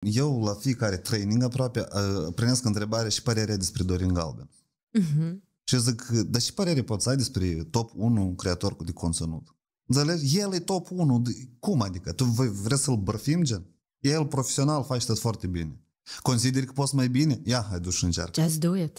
Eu la fiecare training aproape primesc întrebare și părerea despre Dorin Galben. Uh-huh. Și zic, dar și părere poți ai despre top 1 creator de conținut? Înțelegi? El e top 1. Cum adică? Tu vrei să-l bărfim, gen? El profesional face tot foarte bine. Consideri că poți mai bine? Ia, hai duci și încearcă. Just do it.